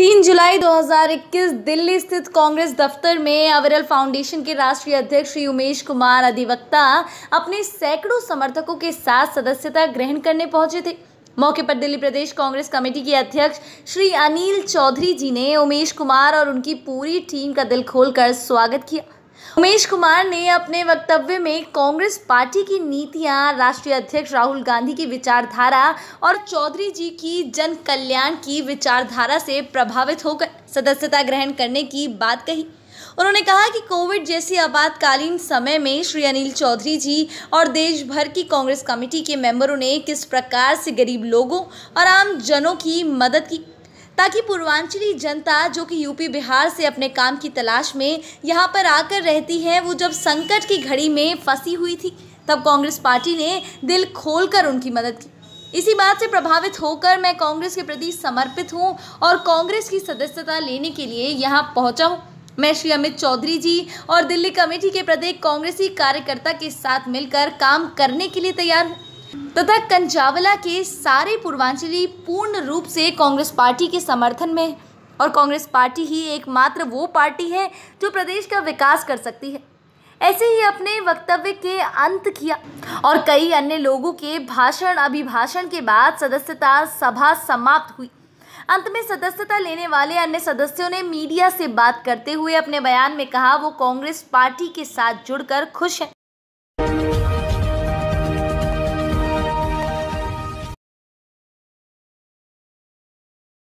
तीन जुलाई 2021 दिल्ली स्थित कांग्रेस दफ्तर में अविरल फाउंडेशन के राष्ट्रीय अध्यक्ष श्री उमेश कुमार अधिवक्ता अपने सैकड़ों समर्थकों के साथ सदस्यता ग्रहण करने पहुंचे थे मौके पर दिल्ली प्रदेश कांग्रेस कमेटी के अध्यक्ष श्री अनिल चौधरी जी ने उमेश कुमार और उनकी पूरी टीम का दिल खोलकर स्वागत किया उमेश कुमार ने अपने वक्तव्य में कांग्रेस पार्टी की नीतियां राष्ट्रीय अध्यक्ष राहुल गांधी की विचारधारा और चौधरी जी की जन कल्याण की विचारधारा से प्रभावित होकर सदस्यता ग्रहण करने की बात कही उन्होंने कहा कि कोविड जैसी आपातकालीन समय में श्री अनिल चौधरी जी और देश भर की कांग्रेस कमेटी के मेंबरों ने किस प्रकार से गरीब लोगों और आम जनों की मदद की ताकि पूर्वांचली जनता जो कि यूपी बिहार से अपने काम की तलाश में यहाँ पर आकर रहती है वो जब संकट की घड़ी में फंसी हुई थी तब कांग्रेस पार्टी ने दिल खोलकर उनकी मदद की इसी बात से प्रभावित होकर मैं कांग्रेस के प्रति समर्पित हूँ और कांग्रेस की सदस्यता लेने के लिए यहाँ पहुँचा हूँ मैं श्री अमित चौधरी जी और दिल्ली कमेटी के प्रत्येक कांग्रेसी कार्यकर्ता के साथ मिलकर काम करने के लिए तैयार हूँ तथा कंचावला के सारे पूर्वांचली पूर्ण रूप से कांग्रेस पार्टी के समर्थन में है और कांग्रेस पार्टी ही एकमात्र वो पार्टी है जो प्रदेश का विकास कर सकती है ऐसे ही अपने वक्तव्य के अंत किया और कई अन्य लोगों के भाषण अभिभाषण के बाद सदस्यता सभा समाप्त हुई अंत में सदस्यता लेने वाले अन्य सदस्यों ने मीडिया से बात करते हुए अपने बयान में कहा वो कांग्रेस पार्टी के साथ जुड़कर खुश हैं